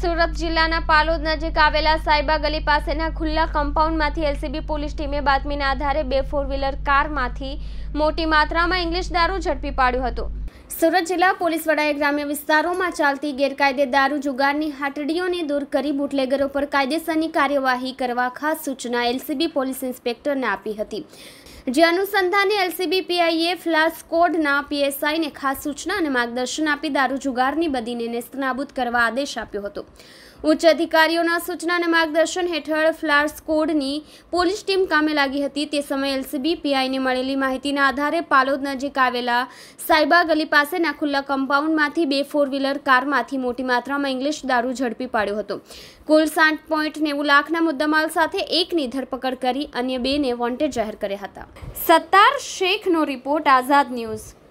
સુરત જિલ્લાના પાલોદ નજીક આવેલા સાયબા ગલી પાસેના ખુલ્લા કમ્પાઉન્ડમાંથી એલસીબી પોલીસ ટીમે બાતમીના આધારે બે ફોર વ્હીલર કારમાંથી મોટી માત્રામાં ઇંગ્લિશ દારૂ ઝડપી પાડ્યું હતું સુરત જિલ્લા પોલીસ વડાએ ગ્રામ્ય વિસ્તારોમાં ચાલતી ગેરકાયદે દારૂ જુગારની હાટડીઓને દૂર કરી બુટલેગરો પર કાયદેસરની કાર્યવાહી કરવા ખાસ સૂચના એલસીબી પોલીસ ઇન્સ્પેક્ટરને આપી હતી જે અનુસંધાને એલસીબી પીઆઈએ ફ્લાસ કોડના પીએસઆઈને ખાસ સૂચના અને માર્ગદર્શન આપી દારૂ જુગારની બદીને નેસ્તનાબૂદ કરવા આદેશ આપ્યો હતો ઉચ્ચ અધિકારીઓના સૂચના અને માર્ગદર્શન હેઠળ ફ્લાસ કોડની પોલીસ ટીમ કામે લાગી હતી તે સમયે એલસીબી પીઆઈને મળેલી માહિતીના આધારે પાલોદ નજીક આવેલા સાયબા ગલી પાસે પાસેના ખુલ્લા કમ્પાઉન્ડમાંથી બે ફોર વ્હીલર કારમાંથી મોટી માત્રામાં ઇંગ્લિશ દારૂ ઝડપી પાડ્યો હતો કુલ સાત પોઈન્ટ નેવું લાખના મુદ્દામાલ સાથે એકની ધરપકડ કરી અન્ય બેને વોન્ટેડ જાહેર કર્યા હતા સત્તાર શેખનો રિપોર્ટ આઝાદ ન્યૂઝ